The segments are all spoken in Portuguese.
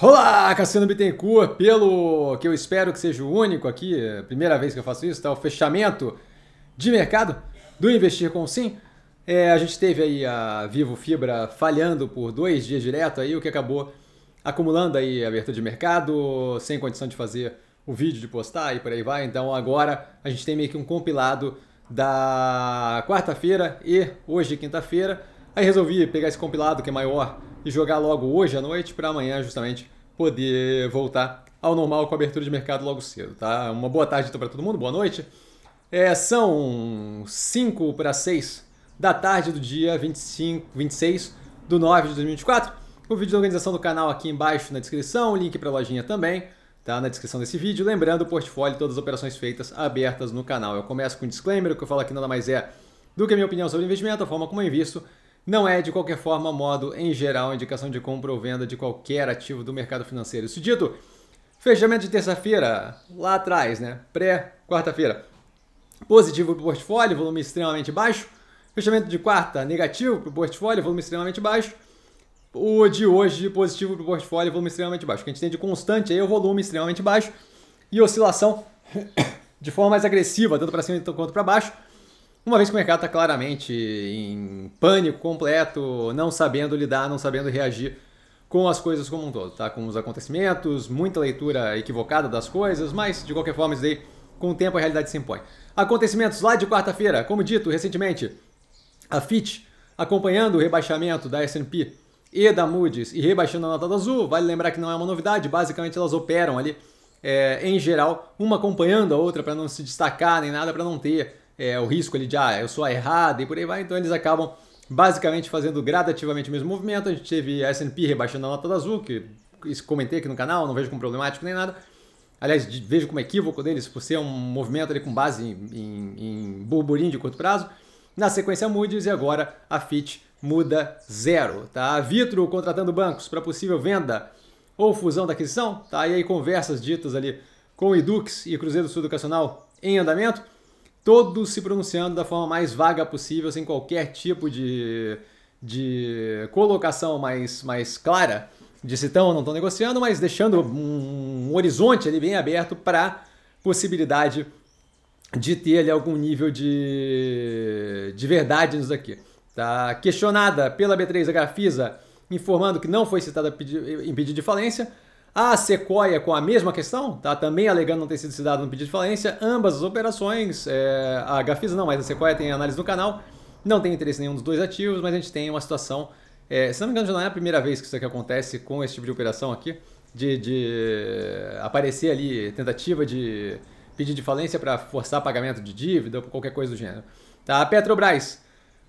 Olá, Cassiano Bittencourt, pelo que eu espero que seja o único aqui, primeira vez que eu faço isso, tá? O fechamento de mercado do Investir com Sim. É, a gente teve aí a Vivo Fibra falhando por dois dias direto aí, o que acabou acumulando aí abertura de mercado, sem condição de fazer o vídeo de postar e por aí vai. Então agora a gente tem meio que um compilado da quarta-feira e hoje quinta-feira. Aí resolvi pegar esse compilado que é maior e jogar logo hoje à noite para amanhã justamente poder voltar ao normal com a abertura de mercado logo cedo, tá? Uma boa tarde então para todo mundo, boa noite. É, são 5 para 6 da tarde do dia 25, 26 do 9 de 2024. O vídeo de organização do canal aqui embaixo na descrição, o link para a lojinha também, tá na descrição desse vídeo. Lembrando, o portfólio e todas as operações feitas abertas no canal. Eu começo com um disclaimer, o que eu falo aqui nada mais é do que a minha opinião sobre investimento, a forma como eu invisto não é, de qualquer forma, modo em geral, indicação de compra ou venda de qualquer ativo do mercado financeiro. Isso dito, fechamento de terça-feira, lá atrás, né? Pré-quarta-feira. Positivo para o portfólio, volume extremamente baixo. Fechamento de quarta, negativo para o portfólio, volume extremamente baixo. O de hoje, positivo para o portfólio, volume extremamente baixo. O que a gente tem de constante aí é o volume extremamente baixo e oscilação de forma mais agressiva, tanto para cima quanto para baixo uma vez que o mercado está claramente em pânico completo, não sabendo lidar, não sabendo reagir com as coisas como um todo, tá? Com os acontecimentos, muita leitura equivocada das coisas, mas de qualquer forma isso daí, com o tempo a realidade se impõe. Acontecimentos lá de quarta-feira, como dito recentemente, a Fitch acompanhando o rebaixamento da S&P e da Moody's e rebaixando a nota da azul, vale lembrar que não é uma novidade, basicamente elas operam ali é, em geral, uma acompanhando a outra para não se destacar nem nada, para não ter é, o risco ali de, ah, eu sou a errada e por aí vai, então eles acabam basicamente fazendo gradativamente o mesmo movimento. A gente teve a S&P rebaixando a nota da Azul, que comentei aqui no canal, não vejo como problemático nem nada. Aliás, vejo como equívoco deles por ser um movimento ali com base em, em, em burburinho de curto prazo. Na sequência, a Moody's e agora a Fitch muda zero. Tá? A Vitro contratando bancos para possível venda ou fusão da aquisição. Tá? E aí conversas ditas ali com o Edux e Cruzeiro Sul Educacional em andamento todos se pronunciando da forma mais vaga possível, sem qualquer tipo de, de colocação mais, mais clara de se estão ou não estão negociando, mas deixando um, horizonte ali bem aberto para possibilidade de ter ali algum nível de, de verdade nisso aqui. Tá? Questionada pela B3 da Grafisa, informando que não foi citada em pedido de falência, a Sequoia, com a mesma questão, tá também alegando não ter sido cidade no pedido de falência, ambas as operações, é, a Gafisa não, mas a Sequoia tem análise no canal, não tem interesse em nenhum dos dois ativos, mas a gente tem uma situação, é, se não me engano já não é a primeira vez que isso aqui acontece com esse tipo de operação aqui, de, de aparecer ali tentativa de pedido de falência para forçar pagamento de dívida ou qualquer coisa do gênero. Tá? A Petrobras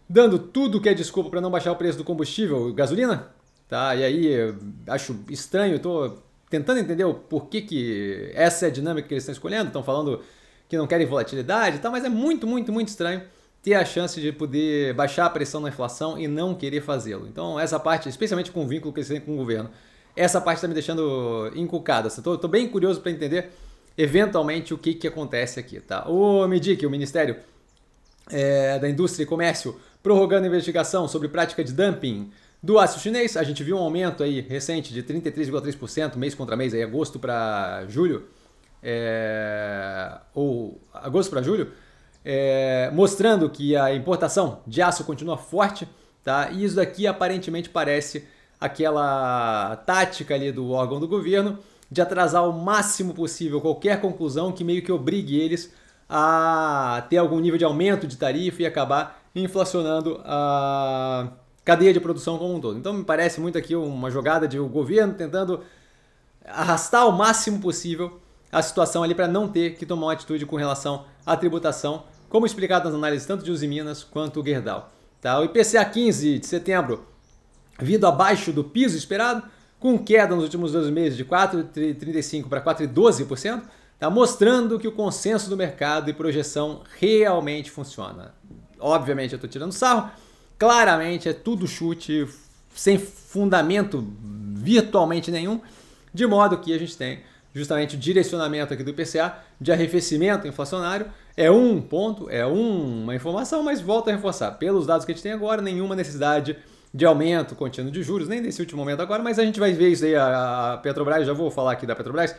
dando tudo que é desculpa para não baixar o preço do combustível, gasolina, tá? E aí acho estranho, tô tentando entender o porquê que essa é a dinâmica que eles estão escolhendo, estão falando que não querem volatilidade e tal, mas é muito, muito, muito estranho ter a chance de poder baixar a pressão na inflação e não querer fazê-lo. Então, essa parte, especialmente com o vínculo que eles têm com o governo, essa parte está me deixando inculcada. Assim. Estou bem curioso para entender, eventualmente, o que, que acontece aqui. Tá? O MEDIC, o Ministério é, da Indústria e Comércio, prorrogando a investigação sobre prática de dumping do aço chinês, a gente viu um aumento aí recente de 33,3% mês contra mês, aí agosto para julho, é, ou agosto para julho, é, mostrando que a importação de aço continua forte, tá? E isso daqui aparentemente parece aquela tática ali do órgão do governo de atrasar o máximo possível qualquer conclusão que meio que obrigue eles a ter algum nível de aumento de tarifa e acabar inflacionando a cadeia de produção como um todo. Então me parece muito aqui uma jogada de o governo tentando arrastar o máximo possível a situação ali para não ter que tomar uma atitude com relação à tributação, como explicado nas análises tanto de Uzi Minas quanto Gerdau. Tá? O IPCA 15 de setembro vindo abaixo do piso esperado, com queda nos últimos dois meses de 4,35% para 4,12%, tá? mostrando que o consenso do mercado e projeção realmente funciona. Obviamente eu estou tirando sarro, claramente é tudo chute sem fundamento virtualmente nenhum, de modo que a gente tem justamente o direcionamento aqui do IPCA de arrefecimento inflacionário. É um ponto, é uma informação, mas volta a reforçar. Pelos dados que a gente tem agora, nenhuma necessidade de aumento contínuo de juros, nem nesse último momento agora, mas a gente vai ver isso aí. A Petrobras, já vou falar aqui da Petrobras,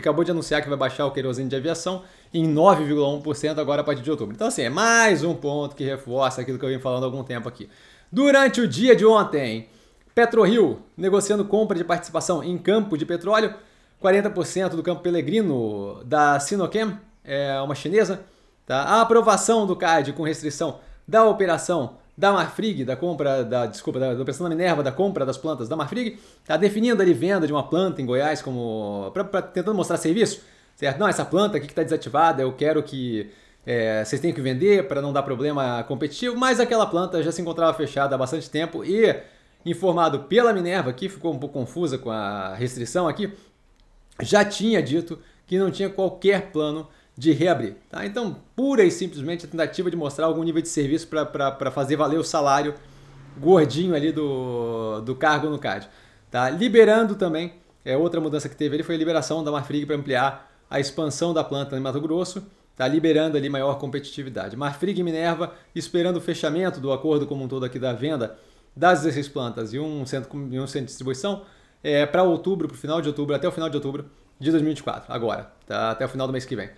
que acabou de anunciar que vai baixar o querosene de aviação em 9,1% agora a partir de outubro. Então, assim, é mais um ponto que reforça aquilo que eu vim falando há algum tempo aqui. Durante o dia de ontem, PetroRio negociando compra de participação em campo de petróleo, 40% do campo Pelegrino da Sinochem, é uma chinesa. Tá? A aprovação do CAD com restrição da operação da Marfrig, da compra, da, desculpa, da, da Operação da Minerva, da compra das plantas da Marfrig, está definindo ali venda de uma planta em Goiás como. Pra, pra, tentando mostrar serviço, certo? Não, essa planta aqui que está desativada, eu quero que é, vocês tenham que vender para não dar problema competitivo, mas aquela planta já se encontrava fechada há bastante tempo e informado pela Minerva, que ficou um pouco confusa com a restrição aqui, já tinha dito que não tinha qualquer plano de reabrir. Tá? Então, pura e simplesmente a tentativa de mostrar algum nível de serviço para fazer valer o salário gordinho ali do, do cargo no CAD. Tá? Liberando também, é, outra mudança que teve ali foi a liberação da Marfrig para ampliar a expansão da planta em Mato Grosso, tá liberando ali maior competitividade. Marfrig e Minerva esperando o fechamento do acordo como um todo aqui da venda das 16 plantas e um centro, um centro de distribuição é, para outubro, para o final de outubro, até o final de outubro de 2024, agora, tá? até o final do mês que vem.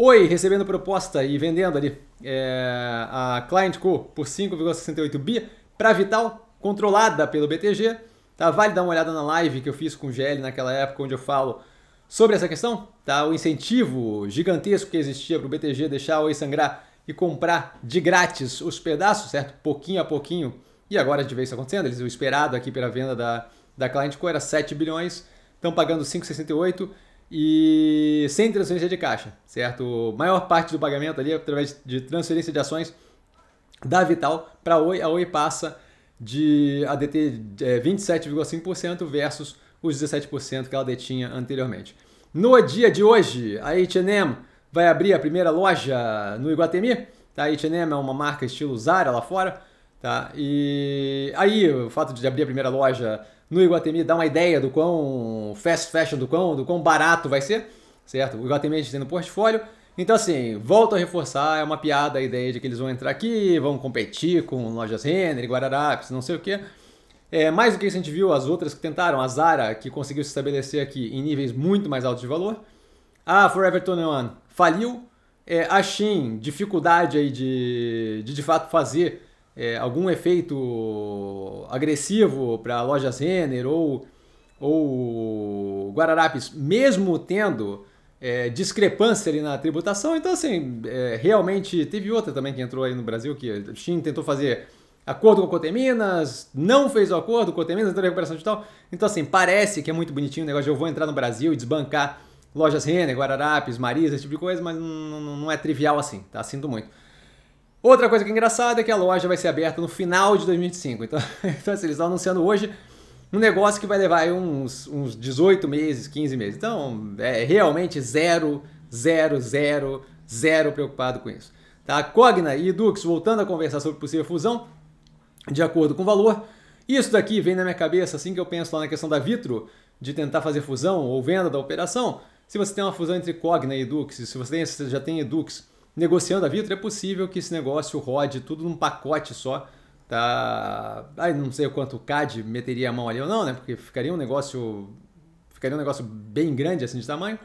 Oi recebendo proposta e vendendo ali é, a Client Co por 5,68 bi para Vital, controlada pelo BTG. Tá? Vale dar uma olhada na live que eu fiz com o GL naquela época, onde eu falo sobre essa questão, tá? o incentivo gigantesco que existia para o BTG deixar o sangrar e comprar de grátis os pedaços, certo? Pouquinho a pouquinho. E agora a gente vê isso acontecendo. Eles, o esperado aqui pela venda da, da Client Co era 7 bilhões, estão pagando 5,68 e sem transferência de caixa, certo? A maior parte do pagamento ali é através de transferência de ações da Vital para a Oi. A Oi passa de a deter é, 27,5% versus os 17% que ela detinha anteriormente. No dia de hoje, a H&M vai abrir a primeira loja no Iguatemi. Tá? A H&M é uma marca estilo Zara lá fora. Tá? E aí, o fato de abrir a primeira loja no Iguatemi dá uma ideia do quão fast fashion, do quão, do quão barato vai ser, certo? O Iguatemi a gente tem no portfólio. Então, assim, volto a reforçar, é uma piada a ideia de que eles vão entrar aqui, vão competir com lojas Renner, Guararapes, não sei o quê. É, mais do que isso, a gente viu as outras que tentaram. A Zara, que conseguiu se estabelecer aqui em níveis muito mais altos de valor. A Forever 21 faliu. É, a Shein, dificuldade aí de, de de fato fazer é, algum efeito agressivo para lojas Renner ou, ou Guararapes, mesmo tendo é, discrepância ali na tributação. Então, assim, é, realmente teve outra também que entrou aí no Brasil, que o Shin tentou fazer acordo com a Coteminas, não fez o acordo, com Coteminas entrou em recuperação digital. Então, assim, parece que é muito bonitinho o negócio de eu vou entrar no Brasil e desbancar lojas Renner, Guararapes, Marisa, esse tipo de coisa, mas não, não é trivial assim, tá? Sinto muito. Outra coisa que é engraçada é que a loja vai ser aberta no final de 2025. Então, então assim, eles estão anunciando hoje um negócio que vai levar uns, uns 18 meses, 15 meses. Então, é realmente zero, zero, zero, zero preocupado com isso. Tá? Cogna e Edux, voltando a conversar sobre possível fusão, de acordo com o valor. Isso daqui vem na minha cabeça assim que eu penso lá na questão da Vitro, de tentar fazer fusão ou venda da operação. Se você tem uma fusão entre Cogna e Edux, se você já tem Edux, negociando a Vitro, é possível que esse negócio rode tudo num pacote só. Tá. ai não sei o quanto o CAD meteria a mão ali ou não, né? Porque ficaria um negócio. Ficaria um negócio bem grande assim de tamanho.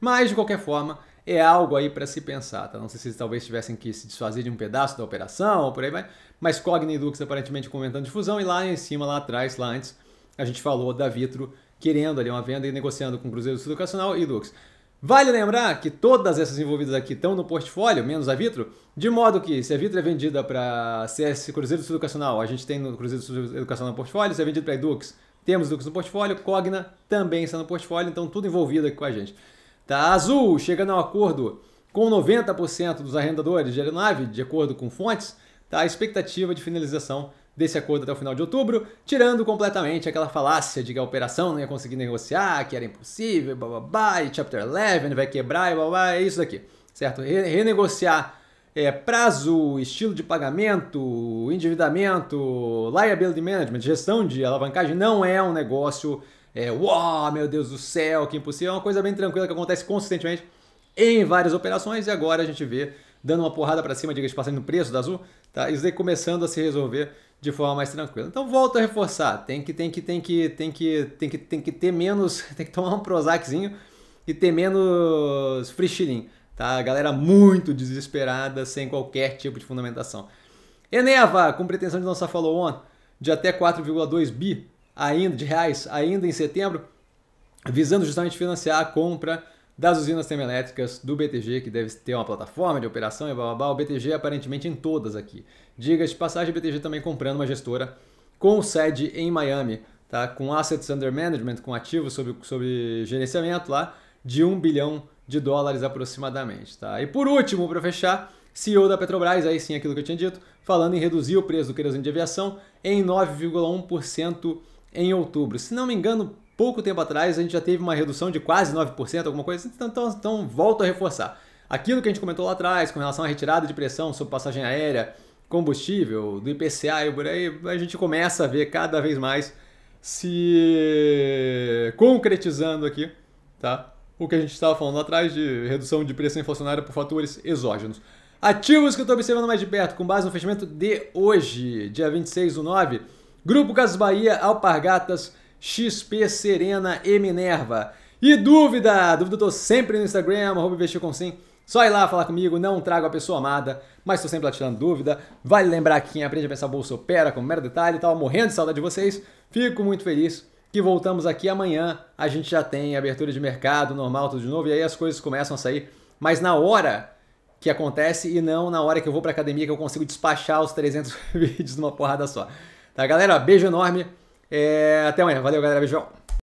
Mas, de qualquer forma, é algo aí para se pensar. Tá? Não sei se eles talvez tivessem que se desfazer de um pedaço da operação ou por aí vai. Mas Cogni e aparentemente comentando difusão e lá em cima, lá atrás, lá antes, a gente falou da Vitro querendo ali uma venda e negociando com o Cruzeiro Sul Educacional e Dux. Vale lembrar que todas essas envolvidas aqui estão no portfólio, menos a Vitro, de modo que se a Vitro é vendida para CS Cruzeiro do Sul Educacional, a gente tem no Cruzeiro do Sul Educacional no portfólio, se é vendido para Edux, temos Edux no portfólio, Cogna também está no portfólio, então tudo envolvido aqui com a gente. Tá, Azul chegando um acordo com 90% dos arrendadores de aeronave, de acordo com fontes, tá, a expectativa de finalização desse acordo até o final de outubro, tirando completamente aquela falácia de que a operação não ia conseguir negociar, que era impossível, blá, e Chapter 11 vai quebrar, e babá, é isso daqui, certo? Renegociar é, prazo, estilo de pagamento, endividamento, liability management, gestão de alavancagem, não é um negócio, é, uau, meu Deus do céu, que impossível, é uma coisa bem tranquila que acontece consistentemente em várias operações e agora a gente vê dando uma porrada para cima, diga-se passando no preço da Azul, tá? Isso daí começando a se resolver de forma mais tranquila. Então volto a reforçar, tem que tem que tem que tem que tem que tem que ter menos, tem que tomar um Prozaczinho e ter menos freestiling, tá? A galera muito desesperada, sem qualquer tipo de fundamentação. Eneva, com pretensão de lançar follow-on de até 4,2 bi ainda de reais ainda em setembro, visando justamente financiar a compra das usinas termoelétricas do BTG, que deve ter uma plataforma de operação e blá blá blá. O BTG é aparentemente em todas aqui. diga de passagem, o BTG também comprando uma gestora com sede em Miami, tá? com assets under management, com ativos sobre, sobre gerenciamento lá, de 1 bilhão de dólares aproximadamente. Tá? E por último, para fechar, CEO da Petrobras, aí sim aquilo que eu tinha dito, falando em reduzir o preço do querosene de aviação em 9,1% em outubro. Se não me engano, pouco tempo atrás a gente já teve uma redução de quase 9%, alguma coisa, então, então, então volto a reforçar. Aquilo que a gente comentou lá atrás com relação à retirada de pressão sobre passagem aérea, combustível, do IPCA e por aí, a gente começa a ver cada vez mais se concretizando aqui, tá? O que a gente estava falando lá atrás de redução de pressão inflacionária por fatores exógenos. Ativos que eu estou observando mais de perto, com base no fechamento de hoje, dia 26 do 9, Grupo Casas Bahia, Alpargatas, XP Serena e Minerva. E dúvida? Dúvida eu tô sempre no Instagram, investir com sim. Só ir lá falar comigo, não trago a pessoa amada, mas tô sempre lá tirando dúvida. Vale lembrar que quem aprende a pensar bolsa opera com mero detalhe, tava morrendo de saudade de vocês. Fico muito feliz que voltamos aqui amanhã. A gente já tem abertura de mercado normal, tudo de novo, e aí as coisas começam a sair. Mas na hora que acontece e não na hora que eu vou para academia que eu consigo despachar os 300 vídeos numa porrada só. Tá, galera? Beijo enorme. É, até amanhã. Valeu, galera. Beijão.